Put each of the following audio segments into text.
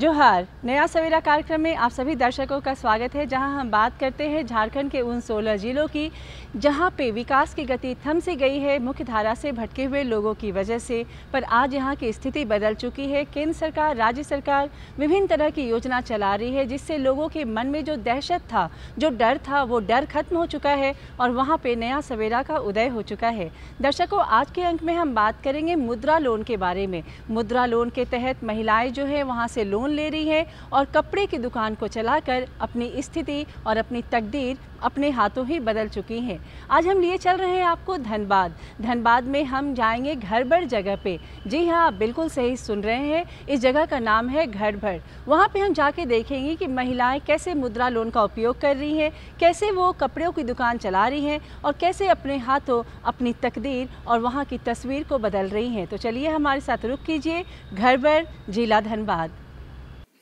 जोहार नया सवेरा कार्यक्रम में आप सभी दर्शकों का स्वागत है जहां हम बात करते हैं झारखंड के उन 16 जिलों की जहां पे विकास की गति थम सी गई है मुख्य धारा से भटके हुए लोगों की वजह से पर आज यहां की स्थिति बदल चुकी है केंद्र सरकार राज्य सरकार विभिन्न तरह की योजना चला रही है जिससे लोगों के मन में जो दहशत था जो डर था वो डर खत्म हो चुका है और वहाँ पर नया सवेरा का उदय हो चुका है दर्शकों आज के अंक में हम बात करेंगे मुद्रा लोन के बारे में मुद्रा लोन के तहत महिलाएँ जो है वहाँ से लोन लोन ले रही है और कपड़े की दुकान को चलाकर अपनी स्थिति और अपनी तकदीर अपने हाथों ही बदल चुकी हैं आज हम लिए चल रहे हैं आपको धनबाद धनबाद में हम जाएंगे घर भर जगह पे जी हाँ आप बिल्कुल सही सुन रहे हैं इस जगह का नाम है घर भर वहाँ पे हम जाके देखेंगे कि महिलाएं कैसे मुद्रा लोन का उपयोग कर रही हैं कैसे वो कपड़ों की दुकान चला रही हैं और कैसे अपने हाथों अपनी तकदीर और वहाँ की तस्वीर को बदल रही हैं तो चलिए हमारे साथ रुख कीजिए घर भर जिला धनबाद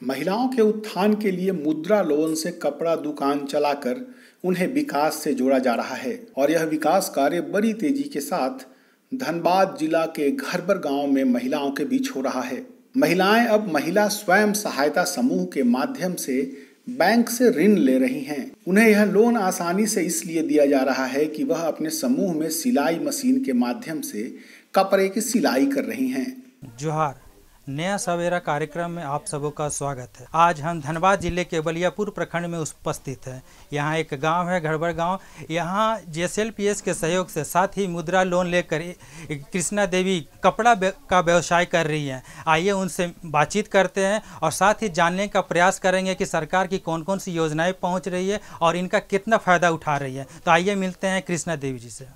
महिलाओं के उत्थान के लिए मुद्रा लोन से कपड़ा दुकान चलाकर उन्हें विकास से जोड़ा जा रहा है और यह विकास कार्य बड़ी तेजी के साथ धनबाद जिला के घरबर गांव में महिलाओं के बीच हो रहा है महिलाएं अब महिला स्वयं सहायता समूह के माध्यम से बैंक से ऋण ले रही हैं उन्हें यह लोन आसानी से इसलिए दिया जा रहा है कि वह अपने समूह में सिलाई मशीन के माध्यम से कपड़े की सिलाई कर रही हैं जोहार नया सवेरा कार्यक्रम में आप सबों का स्वागत है आज हम धनबाद जिले के बलियापुर प्रखंड में उपस्थित हैं यहाँ एक गांव है गड़बड़ गांव यहाँ जेएसएलपीएस के सहयोग से साथ ही मुद्रा लोन लेकर कृष्णा देवी कपड़ा का व्यवसाय कर रही हैं आइए उनसे बातचीत करते हैं और साथ ही जानने का प्रयास करेंगे कि सरकार की कौन कौन सी योजनाएँ पहुँच रही है और इनका कितना फ़ायदा उठा रही है तो आइए मिलते हैं कृष्णा देवी जी से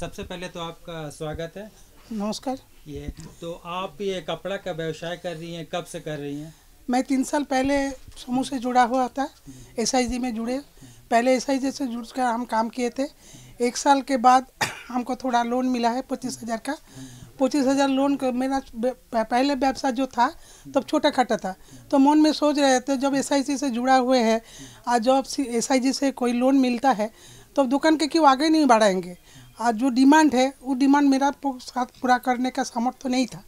सबसे पहले तो आपका स्वागत है नमस्कार ये तो आप ये कपड़ा का व्यवसाय कर रही हैं कब से कर रही हैं मैं तीन साल पहले समूह से जुड़ा हुआ था एस में जुड़े पहले एस से जुड़ कर हम काम किए थे एक साल के बाद हमको थोड़ा लोन मिला है पच्चीस हज़ार का पच्चीस हज़ार लोन का मेरा पहले व्यवसाय जो था तब तो छोटा खाटा था तो मन में सोच रहे थे जब एस से जुड़ा हुए हैं और जब एस से कोई लोन मिलता है तो दुकान के क्यों आगे नहीं बढ़ाएंगे आज जो डिमांड है वो डिमांड मेरा साथ पूरा करने का सामर्थ्य नहीं था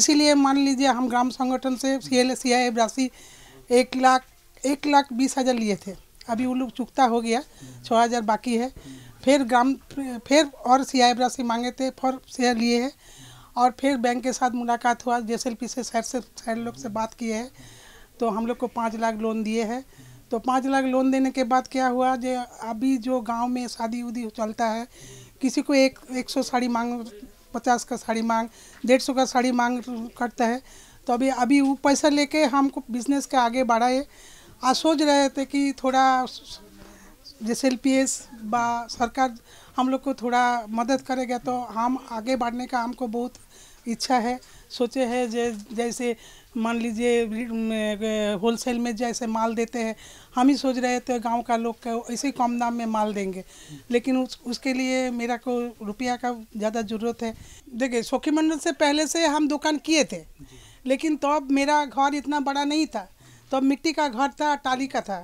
इसीलिए मान लीजिए हम ग्राम संगठन से सी एल सी आई राशि एक लाख एक लाख बीस हज़ार लिए थे अभी वो लोग चुकता हो गया छः हज़ार बाकी है फिर ग्राम फिर और सी आई राशि मांगे थे फिर शेयर लिए हैं और फिर बैंक के साथ मुलाकात हुआ जे से सर से सर लोग से बात किए हैं तो हम लोग को पाँच लाख लोन दिए हैं तो पाँच लाख लोन देने के बाद क्या हुआ जो अभी जो गांव में शादी उदी चलता है किसी को एक एक सौ साड़ी मांग पचास का साड़ी मांग डेढ़ सौ का साड़ी मांग करता है तो अभी अभी वो पैसा लेके हमको बिजनेस के आगे बढ़ाए आज सोच रहे थे कि थोड़ा जैसे एल पी एस बा सरकार हम लोग को थोड़ा मदद करेगा तो हम आगे बढ़ने का हमको बहुत इच्छा है सोचे है जे जैसे मान लीजिए होलसेल में जैसे माल देते हैं हम ही सोच रहे थे गांव का लोग का ऐसे ही कम दाम में माल देंगे लेकिन उस उसके लिए मेरा को रुपया का ज़्यादा ज़रूरत है देखिए सोखी मंडल से पहले से हम दुकान किए थे लेकिन तब अब मेरा घर इतना बड़ा नहीं था तब अब मिट्टी का घर था टाली का था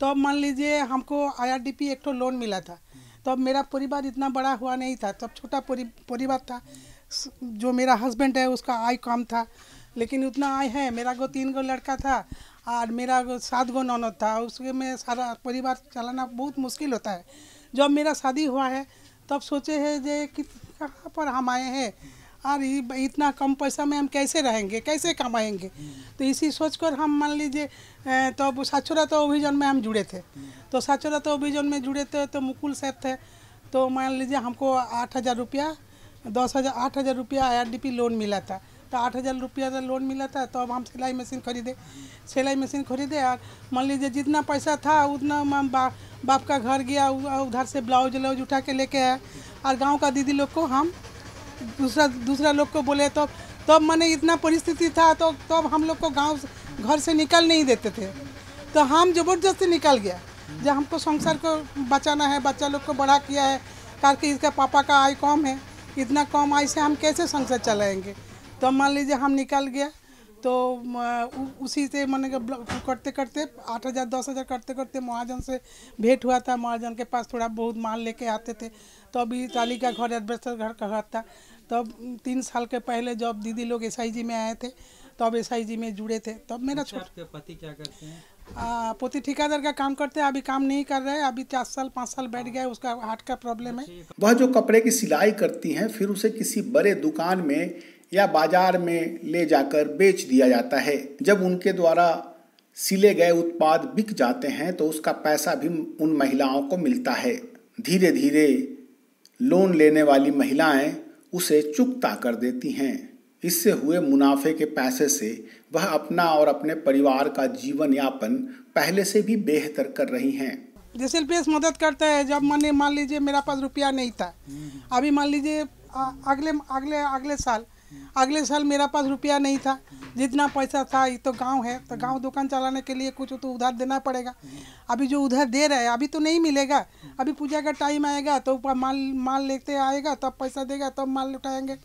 तब अब मान लीजिए हमको डी एक तो लोन मिला था तब अब मेरा परिवार इतना बड़ा हुआ नहीं था तब छोटा परिवार था जो मेरा हस्बैंड है उसका आय कम था लेकिन उतना आए हैं मेरा को तीन गो लड़का था और मेरा सात गो ननद था उसके में सारा परिवार चलाना बहुत मुश्किल होता है जब मेरा शादी हुआ है तब सोचे है जे कि कहाँ पर हम आए हैं और इतना कम पैसा में हम कैसे रहेंगे कैसे कमाएंगे तो इसी सोच कर हम मान लीजिए तो साक्षरता अभिजन में हम जुड़े थे तो साक्षरता तो अभिजन में जुड़े थे तो मुकुल सैफ थे तो मान लीजिए हमको आठ हज़ार रुपया दस हज़ार आठ हज़ार रुपया आई लोन मिला था तो आठ हज़ार रुपया का लोन मिला था तो अब हम सिलाई मशीन खरीदे सिलाई मशीन खरीदे और मान लीजिए जितना पैसा था उतना बा, बाप का घर गया उधर से ब्लाउज व्लाउज उठा के लेके आए और गाँव का दीदी लोग को हम दूसरा दूसरा लोग को बोले तो तब तो मैंने इतना परिस्थिति था तो तब तो हम लोग को गाँव घर से निकल नहीं देते थे तो हम ज़बरदस्ती निकल गया जब हमको संसार को बचाना है बच्चा लोग को बड़ा किया है करके इसका पापा का आय कम है इतना कम आय से हम कैसे संसार चलाएंगे तो मान लीजिए हम निकल गया तो उसी से मैंने करते करते आठ हज़ार दस हज़ार करते करते महाजन से भेंट हुआ था महाजन के पास थोड़ा बहुत माल लेके आते थे तो अभी ताली का घर एडवेस्टर घर का घर था तब तो तीन साल के पहले जब दीदी लोग एस में आए थे तब तो एस में जुड़े थे तब तो मेरा छोटा अच्छा, पति क्या करते हैं पोती ठेकेदार का काम करते हैं अभी काम नहीं कर रहे अभी चार साल पाँच साल बैठ गए उसका हार्ट का प्रॉब्लम है वह जो कपड़े की सिलाई करती हैं फिर उसे किसी बड़े दुकान में या बाजार में ले जाकर बेच दिया जाता है जब उनके द्वारा सिले गए उत्पाद बिक जाते हैं तो उसका पैसा भी उन महिलाओं को मिलता है धीरे धीरे लोन लेने वाली महिलाएं उसे चुकता कर देती हैं इससे हुए मुनाफे के पैसे से वह अपना और अपने परिवार का जीवन यापन पहले से भी बेहतर कर रही हैं जैसे पी मदद करता है जब मैंने मान लीजिए मेरा पास रुपया नहीं था हम्म। अभी मान लीजिए अगले अगले अगले साल अगले साल मेरा पास रुपया नहीं था जितना पैसा था ये तो गांव है तो गांव दुकान चलाने के लिए कुछ तो उधार देना पड़ेगा अभी जो उधार दे रहे हैं अभी तो नहीं मिलेगा अभी पूजा का टाइम आएगा तो माल माल लेते आएगा तब पैसा देगा तब माल लुटाएंगे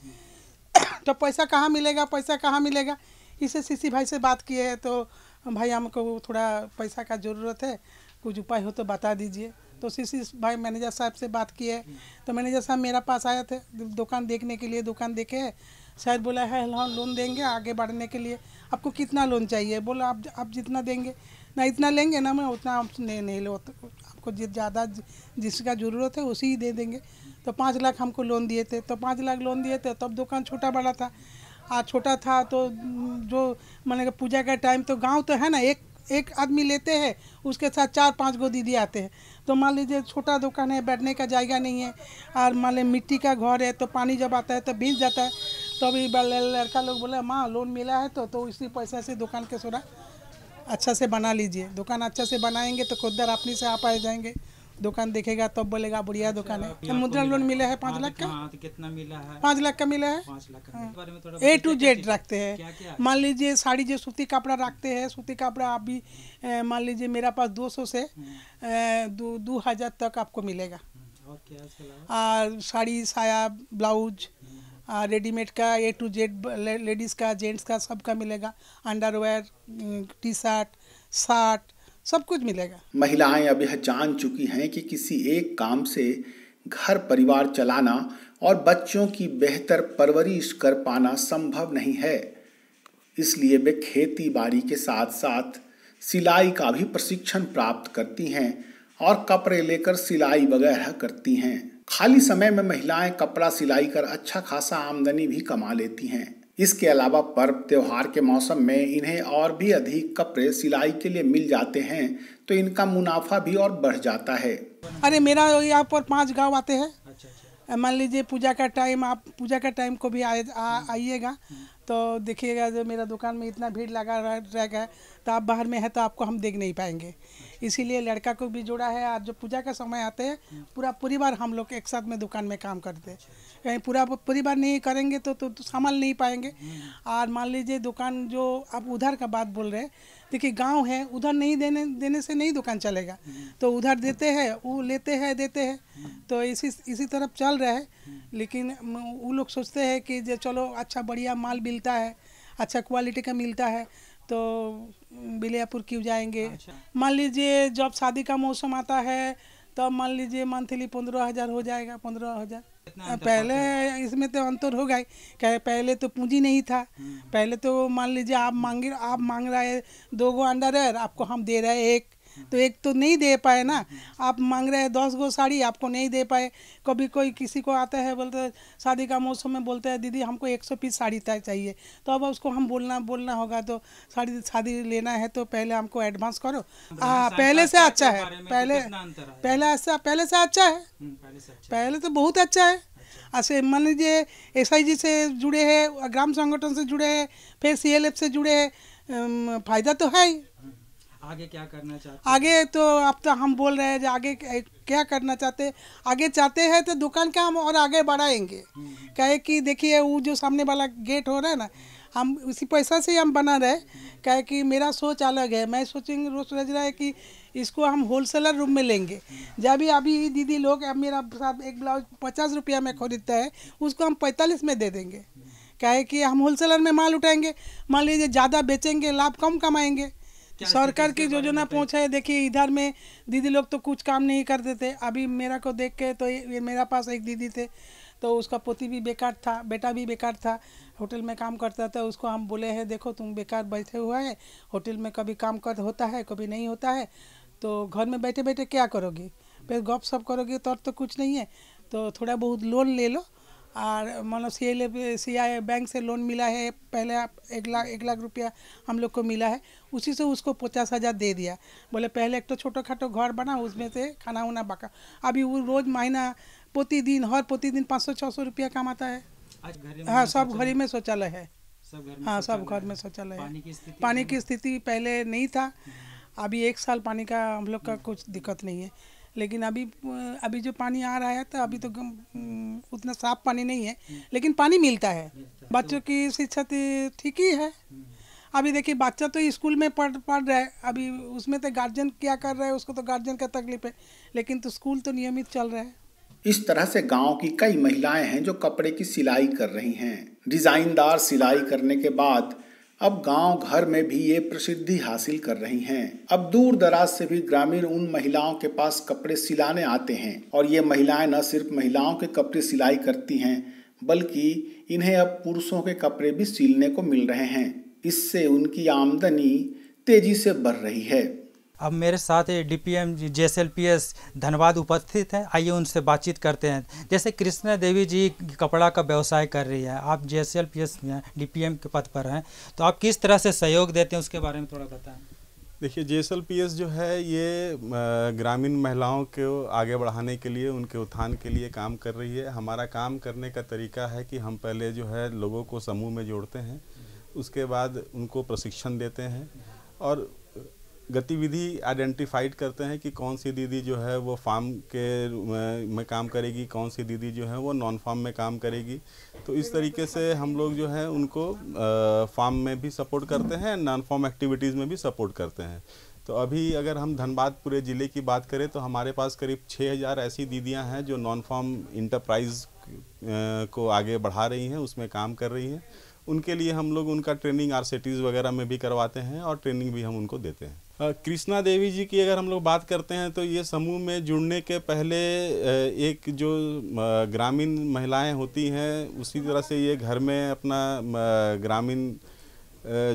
तो पैसा कहाँ मिलेगा पैसा कहाँ मिलेगा इसे सीसी भाई से बात किए हैं तो भाई हमको थोड़ा पैसा का ज़रूरत है कुछ उपाय हो तो बता दीजिए तो सीसी भाई मैनेजर साहब से बात किए तो मैनेजर साहब मेरा पास आए थे दुकान देखने के लिए दुकान देखे शायद बोला है हाँ लोन देंगे आगे बढ़ने के लिए आपको कितना लोन चाहिए बोला आप आप जितना देंगे ना इतना लेंगे ना मैं उतना आप नहीं नहीं लो तो आपको ज़्यादा जिसका ज़रूरत है उसी ही दे देंगे तो पाँच लाख हमको लोन दिए थे तो पाँच लाख लोन दिए थे तब तो दुकान छोटा बड़ा था आज छोटा था तो जो मैंने पूजा का टाइम तो गांव तो है ना एक एक आदमी लेते हैं उसके साथ चार पांच गो दीदी आते हैं तो मान लीजिए छोटा दुकान है बैठने का जायगा नहीं है और मान लीजिए मिट्टी का घर है तो पानी जब आता है तो भीग जाता है तो अभी लड़का लोग बोले माँ लोन मिला है तो तो इसी पैसा से दुकान के सोना अच्छा से बना लीजिए दुकान अच्छा से बनाएंगे तो खुददार अपने से आप आ जाएंगे दुकान देखेगा तब तो बोलेगा बढ़िया अच्छा, दुकान है तो मुद्रा लोन मिला है पाँच हाँ, लाख का हाँ, तो कितना मिला है पाँच लाख का मिला है ए टू जेड रखते हैं मान लीजिए साड़ी जो सूती कपड़ा रखते हैं सूती कपड़ा आप भी मान लीजिए मेरा पास दो सौ से हम्म। दो हजार तक आपको मिलेगा हम्म, और साड़ी साया ब्लाउज हम्म। रेडीमेड का ए टू जेड लेडीज़ का जेंट्स का सबका मिलेगा अंडरवेयर टी शर्ट शर्ट सब कुछ मिलेगा महिलाएं अब यह जान चुकी हैं कि किसी एक काम से घर परिवार चलाना और बच्चों की बेहतर परवरिश कर पाना संभव नहीं है इसलिए वे खेती बाड़ी के साथ साथ सिलाई का भी प्रशिक्षण प्राप्त करती हैं और कपड़े लेकर सिलाई वगैरह करती हैं खाली समय में महिलाएं कपड़ा सिलाई कर अच्छा खासा आमदनी भी कमा लेती हैं इसके अलावा पर्व त्योहार के मौसम में इन्हें और भी अधिक कपड़े सिलाई के लिए मिल जाते हैं तो इनका मुनाफा भी और बढ़ जाता है अरे मेरा यहाँ पर पांच गांव आते हैं अच्छा, अच्छा। मान लीजिए पूजा का टाइम आप पूजा का टाइम को भी आइएगा तो देखिएगा जो मेरा दुकान में इतना भीड़ लगा रहेगा तो आप बाहर में है तो आपको हम देख नहीं पाएंगे इसीलिए लड़का को भी जोड़ा है आज जो पूजा का समय आते हैं पूरा परिवार हम लोग एक साथ में दुकान में काम करते हैं कहीं पूरा परिवार नहीं करेंगे तो, तो, तो संभाल नहीं पाएंगे और मान लीजिए दुकान जो आप उधार का बात बोल रहे हैं देखिए गाँव है उधर नहीं देने देने से नहीं दुकान चलेगा तो उधर देते हैं वो लेते हैं देते हैं तो इसी इसी तरफ चल रहा है लेकिन वो लोग सोचते हैं कि जो चलो अच्छा बढ़िया माल मिलता है अच्छा क्वालिटी का मिलता है तो बिलियापुर क्यों जाएंगे अच्छा। मान लीजिए जब शादी का मौसम आता है तब तो मान लीजिए मंथली पंद्रह हज़ार हो जाएगा पंद्रह हज़ार पहले इसमें तो अंतर होगा ही क्या पहले तो पूंजी नहीं था हम्म। पहले तो मान लीजिए आप मांगे आप मांग रहे दो गो अंडर आपको हम दे रहे हैं एक तो एक तो नहीं दे पाए ना आप मांग रहे हैं दस गो साड़ी आपको नहीं दे पाए कभी कोई किसी को आता है बोलते शादी का मौसम में बोलते हैं दीदी हमको एक सौ पीस साड़ी चाहिए तो अब उसको हम बोलना बोलना होगा तो साड़ी शादी लेना है तो पहले हमको एडवांस करो तो हाँ अच्छा तो पहले से अच्छा है पहले हम्म, पहले पहले से अच्छा है पहले तो बहुत अच्छा है अच्छा। ऐसे मान लीजिए एस से जुड़े हैं ग्राम संगठन से जुड़े हैं फिर सी से जुड़े हैं फायदा तो है ही आगे क्या करना चाहते आगे तो अब तो हम बोल रहे हैं आगे क्या करना चाहते आगे चाहते हैं तो दुकान का हम और आगे बढ़ाएंगे हम्म। कहे कि देखिए वो जो सामने वाला गेट हो रहा है ना हम उसी पैसा से हम बना रहे कहे कि मेरा सोच अलग है मैं सोचेंगे रोज सोच रहा है कि इसको हम होलसेलर रूम में लेंगे जब भी अभी दीदी लोग अब मेरा साथ एक ब्लाउज पचास रुपया में खरीदता है उसको हम पैंतालीस में दे देंगे कहे कि हम होलसेलर में माल उठाएंगे मान लीजिए ज़्यादा बेचेंगे लाभ कम कमाएंगे सरकार की योजना पहुँचा है देखिए इधर में दीदी लोग तो कुछ काम नहीं करते थे अभी मेरा को देख के तो ये मेरा पास एक दीदी थे तो उसका पोती भी बेकार था बेटा भी बेकार था होटल में काम करता था उसको हम बोले हैं देखो तुम बेकार बैठे हुआ है होटल में कभी काम कर होता है कभी नहीं होता है तो घर में बैठे बैठे क्या करोगे फिर गप सप करोगे तो और तो कुछ नहीं है तो थोड़ा बहुत लोन ले लो और मानो C L C I bank से लोन मिला है पहले आप एक लाख एक लाख रुपया हम लोग को मिला है उसी से उसको पचास हज़ार दे दिया बोले पहले एक तो छोटो खाटो घर बना उसमें से खाना उना पका अभी वो रोज़ महीना प्रतिदिन हर प्रतिदिन पाँच सौ छः सौ रुपया कमाता है हाँ सब घर में शौचालय है हाँ सब घर में शौचालय है पानी की स्थिति पहले नहीं था हम्म। अभी एक साल पानी का हम लोग का कुछ दिक्कत नहीं है लेकिन अभी अभी जो पानी आ रहा है तो अभी तो उतना साफ पानी नहीं है लेकिन पानी मिलता है बच्चों तो की शिक्षा तो ठीक ही है अभी देखिए बच्चा तो स्कूल में पढ़ पढ़ रहा है अभी उसमें तो गार्जियन क्या कर रहा है उसको तो गार्जियन का तकलीफ है लेकिन तो स्कूल तो नियमित चल रहा है इस तरह से गांव की कई महिलाएं हैं जो कपड़े की सिलाई कर रही हैं डिजाइनदार सिलाई करने के बाद अब गांव घर में भी ये प्रसिद्धि हासिल कर रही हैं अब दूर दराज से भी ग्रामीण उन महिलाओं के पास कपड़े सिलाने आते हैं और ये महिलाएं न सिर्फ महिलाओं के कपड़े सिलाई करती हैं बल्कि इन्हें अब पुरुषों के कपड़े भी सिलने को मिल रहे हैं इससे उनकी आमदनी तेजी से बढ़ रही है अब मेरे साथ D P M J S L P S Dhanbad उपस्थित हैं आइए उनसे बातचीत करते हैं जैसे कृष्णा देवी जी कपड़ा का व्यवसाय कर रही है आप J S L P S D P M के पद पर हैं तो आप किस तरह से सहयोग देते हैं उसके बारे में थोड़ा बताएं देखिए J S L P S जो है ये ग्रामीण महिलाओं को आगे बढ़ाने के लिए उनके उत्थान के लिए काम कर रही है हमारा काम करने का तरीका है कि हम पहले जो है लोगों को समूह में जोड़ते हैं उसके बाद उनको प्रशिक्षण देते हैं और गतिविधि आइडेंटिफाइड करते हैं कि कौन सी दीदी जो है वो फार्म के में, काम करेगी कौन सी दीदी जो है वो नॉन फार्म में काम करेगी तो इस तरीके से हम लोग जो है उनको फार्म में भी सपोर्ट करते हैं नॉन फार्म एक्टिविटीज़ में भी सपोर्ट करते हैं तो अभी अगर हम धनबाद पूरे ज़िले की बात करें तो हमारे पास करीब छः ऐसी दीदियाँ हैं जो नॉन फार्म इंटरप्राइज को आगे बढ़ा रही हैं उसमें काम कर रही हैं उनके लिए हम लोग उनका ट्रेनिंग आर वगैरह में भी करवाते हैं और ट्रेनिंग भी हम उनको देते हैं कृष्णा देवी जी की अगर हम लोग बात करते हैं तो ये समूह में जुड़ने के पहले एक जो ग्रामीण महिलाएं होती हैं उसी तरह से ये घर में अपना ग्रामीण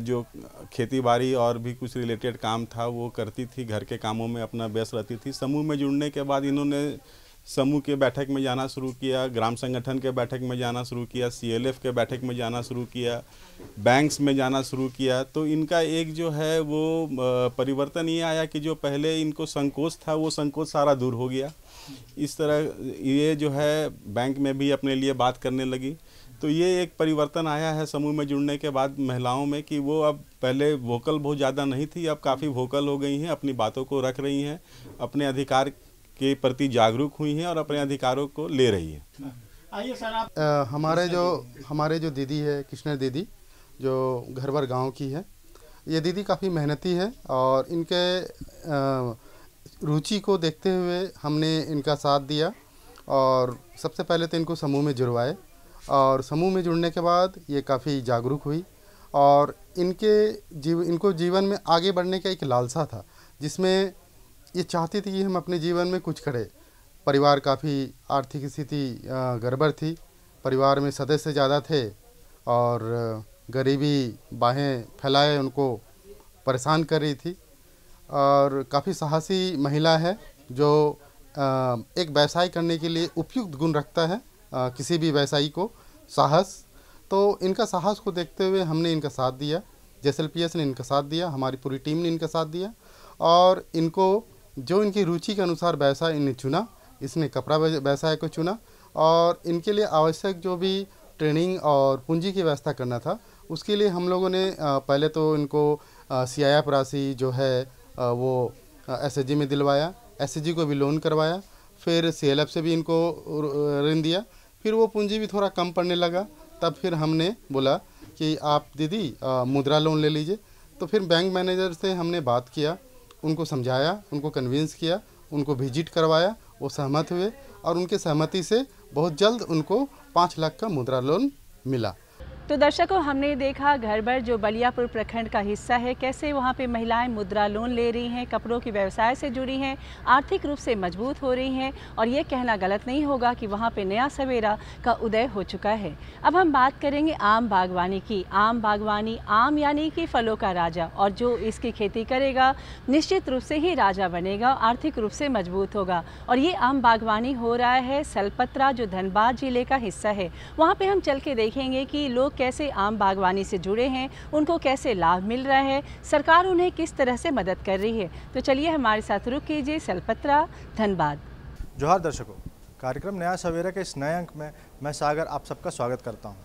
जो खेती बाड़ी और भी कुछ रिलेटेड काम था वो करती थी घर के कामों में अपना व्यस्त रहती थी समूह में जुड़ने के बाद इन्होंने समूह के बैठक में जाना शुरू किया ग्राम संगठन के बैठक में जाना शुरू किया सीएलएफ के बैठक में जाना शुरू किया बैंक्स में जाना शुरू किया तो इनका एक जो है वो परिवर्तन ये आया कि जो पहले इनको संकोच था वो संकोच सारा दूर हो गया इस तरह ये जो है बैंक में भी अपने लिए बात करने लगी तो ये एक परिवर्तन आया है समूह में जुड़ने के बाद महिलाओं में कि वो अब पहले वोकल बहुत ज़्यादा नहीं थी अब काफ़ी वोकल हो गई हैं अपनी बातों को रख रही हैं अपने अधिकार के प्रति जागरूक हुई हैं और अपने अधिकारों को ले रही है आइए सर आप हमारे जो हमारे जो दीदी है कृष्णा दीदी जो घर भर गाँव की है ये दीदी काफ़ी मेहनती है और इनके रुचि को देखते हुए हमने इनका साथ दिया और सबसे पहले तो इनको समूह में जुड़वाए और समूह में जुड़ने के बाद ये काफ़ी जागरूक हुई और इनके जीव इनको जीवन में आगे बढ़ने का एक लालसा था जिसमें ये चाहती थी कि हम अपने जीवन में कुछ करें परिवार काफ़ी आर्थिक स्थिति गड़बड़ थी परिवार में सदस्य ज़्यादा थे और गरीबी बाहें फैलाए उनको परेशान कर रही थी और काफ़ी साहसी महिला है जो एक व्यवसाय करने के लिए उपयुक्त गुण रखता है किसी भी व्यवसायी को साहस तो इनका साहस को देखते हुए हमने इनका साथ दिया जे ने इनका साथ दिया हमारी पूरी टीम ने इनका साथ दिया और इनको जो इनकी रुचि के अनुसार व्यवसाय इन्हें चुना इसने कपड़ा व्यवसाय को चुना और इनके लिए आवश्यक जो भी ट्रेनिंग और पूंजी की व्यवस्था करना था उसके लिए हम लोगों ने पहले तो इनको सी आई राशि जो है वो एस में दिलवाया एस को भी लोन करवाया फिर सी से भी इनको ऋण दिया फिर वो पूंजी भी थोड़ा कम पड़ने लगा तब फिर हमने बोला कि आप दीदी मुद्रा लोन ले लीजिए तो फिर बैंक मैनेजर से हमने बात किया उनको समझाया उनको कन्विंस किया उनको विजिट करवाया वो सहमत हुए और उनके सहमति से बहुत जल्द उनको पाँच लाख का मुद्रा लोन मिला तो दर्शकों हमने देखा घर भर जो बलियापुर प्रखंड का हिस्सा है कैसे वहाँ पे महिलाएं मुद्रा लोन ले रही हैं कपड़ों के व्यवसाय से जुड़ी हैं आर्थिक रूप से मजबूत हो रही हैं और ये कहना गलत नहीं होगा कि वहाँ पे नया सवेरा का उदय हो चुका है अब हम बात करेंगे आम बागवानी की आम बागवानी आम यानी कि फलों का राजा और जो इसकी खेती करेगा निश्चित रूप से ही राजा बनेगा आर्थिक रूप से मजबूत होगा और ये आम बागवानी हो रहा है सलपत्रा जो धनबाद जिले का हिस्सा है वहाँ पर हम चल के देखेंगे कि लोग कैसे आम बागवानी से जुड़े हैं उनको कैसे लाभ मिल रहा है सरकार उन्हें किस तरह से मदद कर रही है तो चलिए हमारे साथ रुक कीजिए सलपत्रा धनबाद जोहार दर्शकों कार्यक्रम नया सवेरा के इस नए अंक में मैं सागर आप सबका स्वागत करता हूँ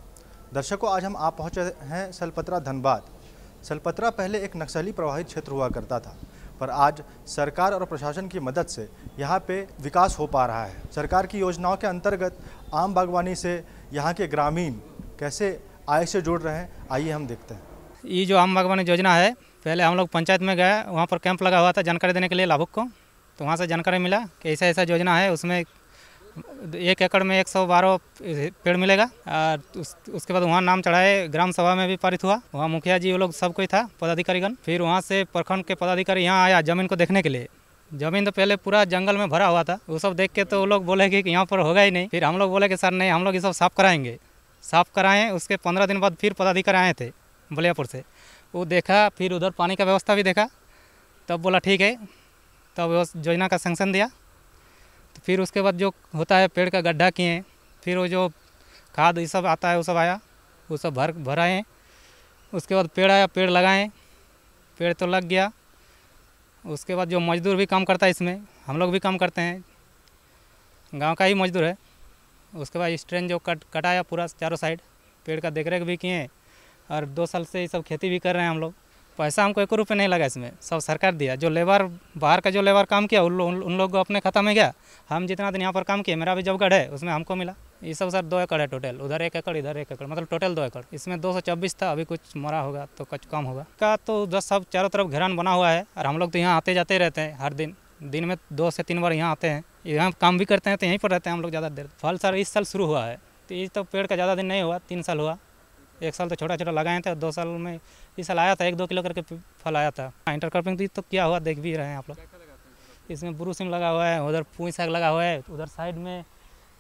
दर्शकों आज हम आप पहुँचे हैं सलपत्रा धनबाद सलपत्रा पहले एक नक्सली प्रभावित क्षेत्र हुआ करता था पर आज सरकार और प्रशासन की मदद से यहाँ पे विकास हो पा रहा है सरकार की योजनाओं के अंतर्गत आम बागवानी से यहाँ के ग्रामीण कैसे आय से जुड़ रहे हैं आइए हम देखते हैं ये जो आम बागवानी योजना है पहले हम लोग पंचायत में गए वहाँ पर कैंप लगा हुआ था जानकारी देने के लिए लाभुक को तो वहाँ से जानकारी मिला कि ऐसा ऐसा योजना है उसमें एक एकड़ में एक सौ बारह पेड़ मिलेगा और उस, उसके बाद वहाँ नाम चढ़ाए ग्राम सभा में भी पारित हुआ वहाँ मुखिया जी वो लोग सब कोई था पदाधिकारीगण फिर वहाँ से प्रखंड के पदाधिकारी यहाँ आया जमीन को देखने के लिए जमीन तो पहले पूरा जंगल में भरा हुआ था वो सब देख के तो वो लोग बोले कि यहाँ पर होगा ही नहीं फिर हम लोग बोले कि सर नहीं हम लोग ये सब साफ कराएंगे साफ कराएं उसके पंद्रह दिन बाद फिर पदाधिकारी आए थे बलियापुर से वो देखा फिर उधर पानी का व्यवस्था भी देखा तब बोला ठीक है तब योजना का सेंक्शन दिया तो फिर उसके बाद जो होता है पेड़ का गड्ढा किए फिर वो जो खाद ये सब आता है वो सब आया वो सब भर भराए उसके बाद पेड़ आया पेड़ लगाएं पेड़ तो लग गया उसके बाद जो मजदूर भी काम करता है इसमें हम लोग भी काम करते हैं गांव का ही मजदूर है उसके बाद स्ट्रेन जो कट कटाया पूरा चारों साइड पेड़ का देख भी किए और दो साल से ये सब खेती भी कर रहे हैं हम लोग पैसा हमको एक रुपये नहीं लगा इसमें सब सरकार दिया जो लेबर बाहर का जो लेबर काम किया उन, लो, उन लोग को अपने खाता में गया हम जितना दिन यहाँ पर काम किए मेरा भी जब गढ़ है उसमें हमको मिला ये सब सर दो एकड़ है टोटल उधर एक एकड़ इधर एक एकड़ मतलब टोटल दो एकड़ इसमें दो सौ था अभी कुछ मरा होगा तो कुछ कम होगा का तो उधर सब चारों तरफ घेरान बना हुआ है और हम लोग तो यहाँ आते जाते रहते हैं हर दिन दिन में दो से तीन बार यहाँ आते हैं यहाँ काम भी करते हैं तो यहीं पर रहते हैं हम लोग ज़्यादा देर फल सर इस साल शुरू हुआ है तो इस तो पेड़ का ज़्यादा दिन नहीं हुआ तीन साल हुआ एक साल तो छोटा छोटा लगाए थे और दो साल में इस साल आया था एक दो किलो करके फल आया था इंटर हाँ, क्रॉपिंग तो, तो क्या हुआ देख भी रहे हैं आप लोग इसमें बुरू सिम लगा हुआ है उधर पुई साग लगा हुआ है उधर साइड में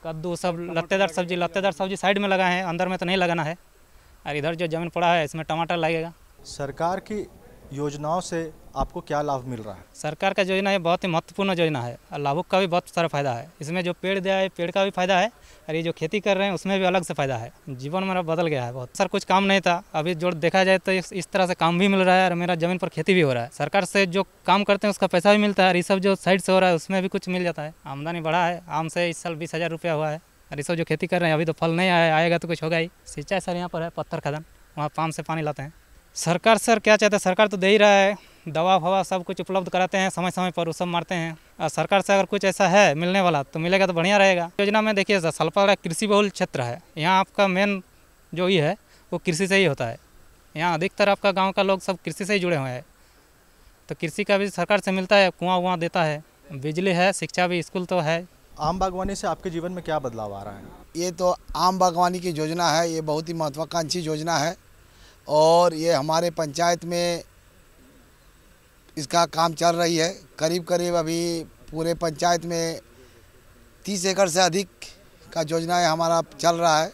कद्दू सब लत्तेदार सब्जी लत्तेदार सब्जी साइड में लगा है अंदर में तो नहीं लगाना है और इधर जो ज़मीन पड़ा है इसमें टमाटर लगेगा सरकार की योजनाओं से आपको क्या लाभ मिल रहा है सरकार का योजना ये बहुत ही महत्वपूर्ण योजना है और लाभुक का भी बहुत सारा फायदा है इसमें जो पेड़ दिया है पेड़ का भी फायदा है और ये जो खेती कर रहे हैं उसमें भी अलग से फायदा है जीवन मेरा बदल गया है बहुत सर कुछ काम नहीं था अभी जो देखा जाए तो इस तरह से काम भी मिल रहा है और मेरा जमीन पर खेती भी हो रहा है सरकार से जो काम करते हैं उसका पैसा भी मिलता है और ये सब जो साइड से हो रहा है उसमें भी कुछ मिल जाता है आमदनी बढ़ा है आम से इस साल बीस हज़ार रुपया हुआ है और ये सब जो खेती कर रहे हैं अभी तो फल नहीं आया आएगा तो कुछ होगा ही सिंचाई सर यहाँ पर है पत्थर खदन वहाँ पाम से पानी लाते हैं सरकार सर क्या चाहता है सरकार तो दे ही रहा है दवा फवा सब कुछ उपलब्ध कराते हैं समय समय पर वो सब मारते हैं और सरकार से अगर कुछ ऐसा है मिलने वाला तो मिलेगा तो बढ़िया रहेगा योजना में देखिए सर सलपाड़ा कृषि बहुल क्षेत्र है यहाँ आपका मेन जो ही है वो कृषि से ही होता है यहाँ अधिकतर आपका गाँव का लोग सब कृषि से ही जुड़े हुए हैं तो कृषि का भी सरकार से मिलता है कुआँ वुआँ देता है बिजली है शिक्षा भी स्कूल तो है आम बागवानी से आपके जीवन में क्या बदलाव आ रहा है ये तो आम बागवानी की योजना है ये बहुत ही महत्वाकांक्षी योजना है और ये हमारे पंचायत में इसका काम चल रही है करीब करीब अभी पूरे पंचायत में तीस एकड़ से अधिक का योजनाएँ हमारा चल रहा है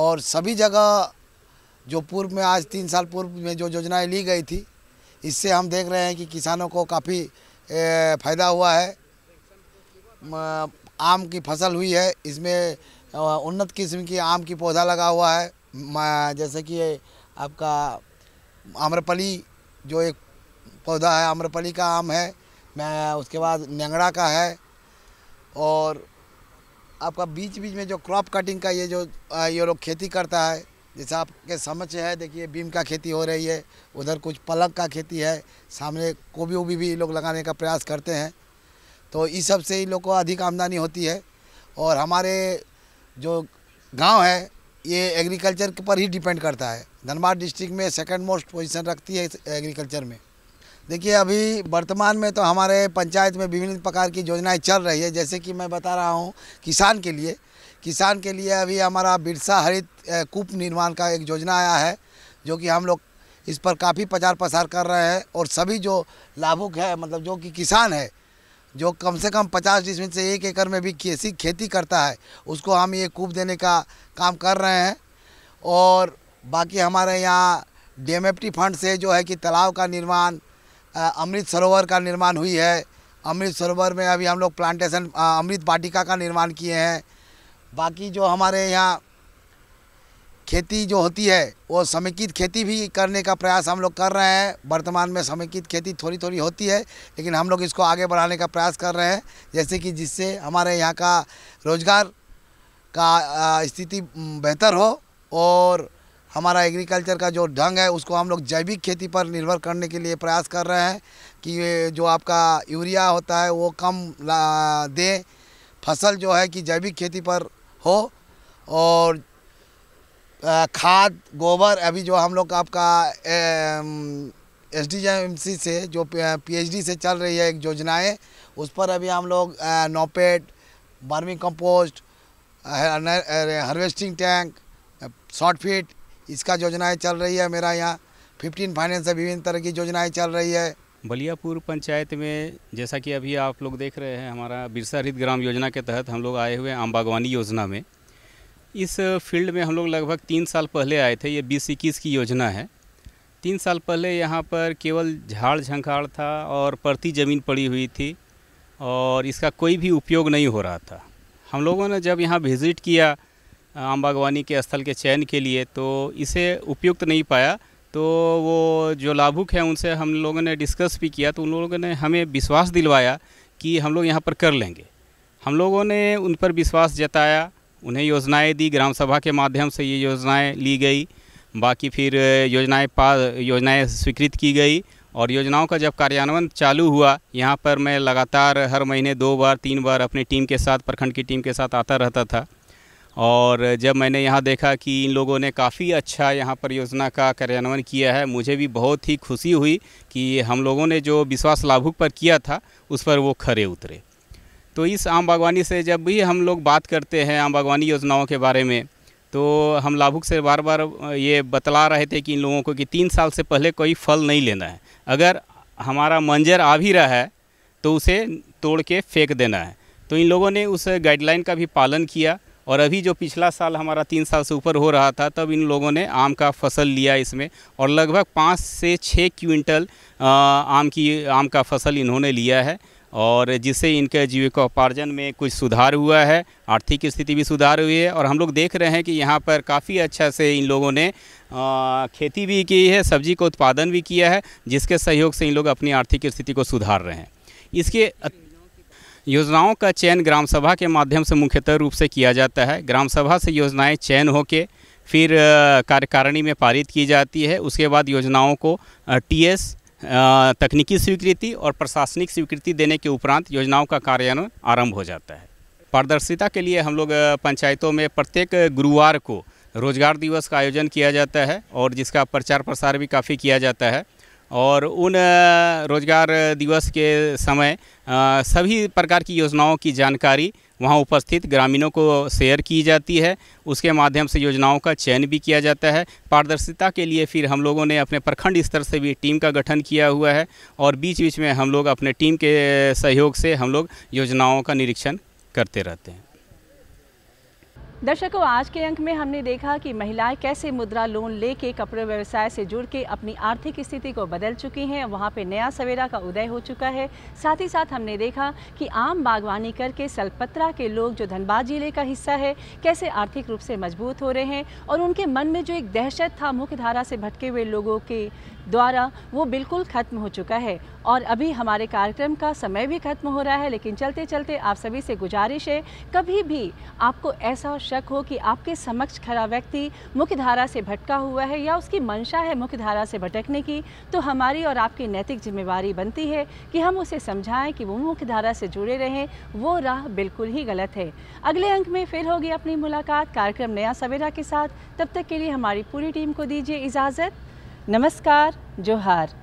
और सभी जगह जो पूर्व में आज तीन साल पूर्व में जो योजनाएं ली गई थी इससे हम देख रहे हैं कि किसानों को काफ़ी फ़ायदा हुआ है आम की फसल हुई है इसमें उन्नत किस्म की आम की पौधा लगा हुआ है जैसे कि आपका आम्रपली जो एक पौधा है आम्रपली का आम है मैं उसके बाद नेंगड़ा का है और आपका बीच बीच में जो क्रॉप कटिंग का ये जो ये लोग खेती करता है जैसे आपके समझ है देखिए बीम का खेती हो रही है उधर कुछ पलक का खेती है सामने गोभी उभी भी लोग लगाने का प्रयास करते हैं तो इस सब से ही लोग को अधिक आमदनी होती है और हमारे जो गांव है ये एग्रीकल्चर पर ही डिपेंड करता है धनबाद डिस्ट्रिक्ट में सेकंड मोस्ट पोजीशन रखती है एग्रीकल्चर में देखिए अभी वर्तमान में तो हमारे पंचायत में विभिन्न प्रकार की योजनाएं चल रही है जैसे कि मैं बता रहा हूँ किसान के लिए किसान के लिए अभी हमारा बिरसा हरित कूप निर्माण का एक योजना आया है जो कि हम लोग इस पर काफ़ी प्रचार प्रसार कर रहे हैं और सभी जो लाभुक है मतलब जो कि किसान है जो कम से कम पचास डिसमिल से एक एकड़ में भी ऐसी खेती करता है उसको हम ये कूप देने का काम कर रहे हैं और बाकी हमारे यहाँ डी फंड से जो है कि तालाब का निर्माण अमृत सरोवर का निर्माण हुई है अमृत सरोवर में अभी हम लोग प्लांटेशन अमृत वाटिका का निर्माण किए हैं बाकी जो हमारे यहाँ खेती जो होती है वो समेकित खेती भी करने का प्रयास हम लोग कर रहे हैं वर्तमान में समेकित खेती थोड़ी थोड़ी होती है लेकिन हम लोग इसको आगे बढ़ाने का प्रयास कर रहे हैं जैसे कि जिससे हमारे यहाँ का रोजगार का स्थिति बेहतर हो और हमारा एग्रीकल्चर का जो ढंग है उसको हम लोग जैविक खेती पर निर्भर करने के लिए प्रयास कर रहे हैं कि जो आपका यूरिया होता है वो कम दें फसल जो है कि जैविक खेती पर हो और खाद गोबर अभी जो हम लोग आपका एस डी एम सी से जो पीएचडी से चल रही है एक योजनाएँ उस पर अभी हम लोग नोपेट बार्मी कंपोस्ट हार्वेस्टिंग टैंक शॉर्ट फिट इसका योजनाएँ चल रही है मेरा यहाँ फिफ्टीन फाइनेंस से विभिन्न तरह की योजनाएँ चल रही है बलियापुर पंचायत में जैसा कि अभी आप लोग देख रहे हैं हमारा बिरसा हरित ग्राम योजना के तहत हम लोग आए हुए आम बागवानी योजना में इस फील्ड में हम लोग लगभग तीन साल पहले आए थे ये बीस इक्कीस की योजना है तीन साल पहले यहाँ पर केवल झाड़ झंखाड़ था और परती ज़मीन पड़ी हुई थी और इसका कोई भी उपयोग नहीं हो रहा था हम लोगों ने जब यहाँ विज़िट किया आम बागवानी के स्थल के चयन के लिए तो इसे उपयुक्त नहीं पाया तो वो जो लाभुक हैं उनसे हम लोगों ने डिस्कस भी किया तो उन लोगों ने हमें विश्वास दिलवाया कि हम लोग यहाँ पर कर लेंगे हम लोगों ने उन पर विश्वास जताया उन्हें योजनाएं दी ग्राम सभा के माध्यम से ये योजनाएं ली गई बाकी फिर योजनाएं पास योजनाएं स्वीकृत की गई और योजनाओं का जब कार्यान्वयन चालू हुआ यहाँ पर मैं लगातार हर महीने दो बार तीन बार अपनी टीम के साथ प्रखंड की टीम के साथ आता रहता था और जब मैंने यहाँ देखा कि इन लोगों ने काफ़ी अच्छा यहाँ पर योजना का कार्यान्वयन किया है मुझे भी बहुत ही खुशी हुई कि हम लोगों ने जो विश्वास लाभुक पर किया था उस पर वो खरे उतरे तो इस आम बागवानी से जब भी हम लोग बात करते हैं आम बागवानी योजनाओं के बारे में तो हम लाभुक से बार बार ये बतला रहे थे कि इन लोगों को कि तीन साल से पहले कोई फल नहीं लेना है अगर हमारा मंजर आ भी रहा है तो उसे तोड़ के फेंक देना है तो इन लोगों ने उस गाइडलाइन का भी पालन किया और अभी जो पिछला साल हमारा तीन साल से ऊपर हो रहा था तब इन लोगों ने आम का फसल लिया इसमें और लगभग पाँच से छः क्विंटल आम की आम का फसल इन्होंने लिया है और जिससे इनके जीविकोपार्जन में कुछ सुधार हुआ है आर्थिक स्थिति भी सुधार हुई है और हम लोग देख रहे हैं कि यहाँ पर काफ़ी अच्छा से इन लोगों ने खेती भी की है सब्जी का उत्पादन भी किया है जिसके सहयोग से इन लोग अपनी आर्थिक स्थिति को सुधार रहे हैं इसके योजनाओं का चयन ग्राम सभा के माध्यम से मुख्यतः रूप से किया जाता है ग्राम सभा से योजनाएँ चयन होकर फिर कार्यकारिणी में पारित की जाती है उसके बाद योजनाओं को टीएस तकनीकी स्वीकृति और प्रशासनिक स्वीकृति देने के उपरांत योजनाओं का कार्यान्वयन आरंभ हो जाता है पारदर्शिता के लिए हम लोग पंचायतों में प्रत्येक गुरुवार को रोजगार दिवस का आयोजन किया जाता है और जिसका प्रचार प्रसार भी काफ़ी किया जाता है और उन रोजगार दिवस के समय सभी प्रकार की योजनाओं की जानकारी वहाँ उपस्थित ग्रामीणों को शेयर की जाती है उसके माध्यम से योजनाओं का चयन भी किया जाता है पारदर्शिता के लिए फिर हम लोगों ने अपने प्रखंड स्तर से भी टीम का गठन किया हुआ है और बीच बीच में हम लोग अपने टीम के सहयोग से हम लोग योजनाओं का निरीक्षण करते रहते हैं दर्शकों आज के अंक में हमने देखा कि महिलाएं कैसे मुद्रा लोन लेके कपड़े व्यवसाय से जुड़ के अपनी आर्थिक स्थिति को बदल चुकी हैं वहाँ पे नया सवेरा का उदय हो चुका है साथ ही साथ हमने देखा कि आम बागवानी करके सलपत्रा के लोग जो धनबाद जिले का हिस्सा है कैसे आर्थिक रूप से मजबूत हो रहे हैं और उनके मन में जो एक दहशत था मुख्य धारा से भटके हुए लोगों के द्वारा वो बिल्कुल ख़त्म हो चुका है और अभी हमारे कार्यक्रम का समय भी खत्म हो रहा है लेकिन चलते चलते आप सभी से गुजारिश है कभी भी आपको ऐसा शक हो कि आपके समक्ष खड़ा व्यक्ति मुख्यधारा से भटका हुआ है या उसकी मंशा है मुख्यधारा से भटकने की तो हमारी और आपकी नैतिक जिम्मेवारी बनती है कि हम उसे समझाएं कि वो मुख्यधारा से जुड़े रहें वो राह बिल्कुल ही गलत है अगले अंक में फिर होगी अपनी मुलाकात कार्यक्रम नया सवेरा के साथ तब तक के लिए हमारी पूरी टीम को दीजिए इजाज़त नमस्कार जोहार